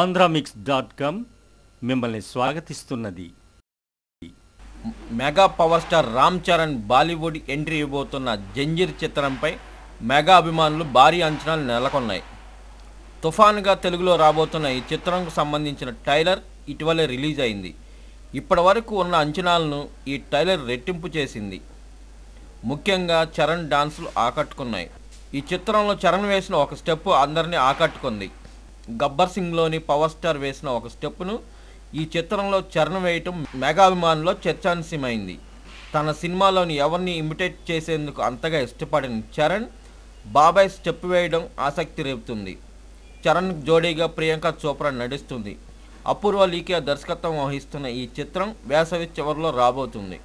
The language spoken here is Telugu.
ఆంధ్రామిక్స్ డాట్ కామ్ మిమ్మల్ని స్వాగతిస్తున్నది mega power star Ram Charan Bollywood entry ఇవ్వబోతున్న జంజీర్ చిత్రంపై మెగా అభిమానులు భారీ అంచనాలు నెలకొన్నాయి తుఫాన్గా తెలుగులో రాబోతున్న ఈ చిత్రంకు సంబంధించిన టైలర్ ఇటీవలే రిలీజ్ అయింది ఇప్పటి వరకు ఉన్న అంచనాలను ఈ టైలర్ రెట్టింపు చేసింది ముఖ్యంగా చరణ్ డాన్సులు ఆకట్టుకున్నాయి ఈ చిత్రంలో చరణ్ వేసిన ఒక స్టెప్ అందరినీ ఆకట్టుకుంది గబ్బర్ సింగ్లోని పవర్ స్టార్ వేసిన ఒక స్టెప్ను ఈ చిత్రంలో చరణ్ వేయటం మెగాభిమానులో చర్చాంశమైంది తన సినిమాలోని ఎవరిని ఇమిటేట్ చేసేందుకు అంతగా ఇష్టపడిన చరణ్ బాబాయ్ స్టెప్ వేయడం ఆసక్తి రేపుతుంది చరణ్ జోడీగా ప్రియాంక చోప్రా నడుస్తుంది అపూర్వ లీకే దర్శకత్వం వహిస్తున్న ఈ చిత్రం వేసవి చివరిలో రాబోతుంది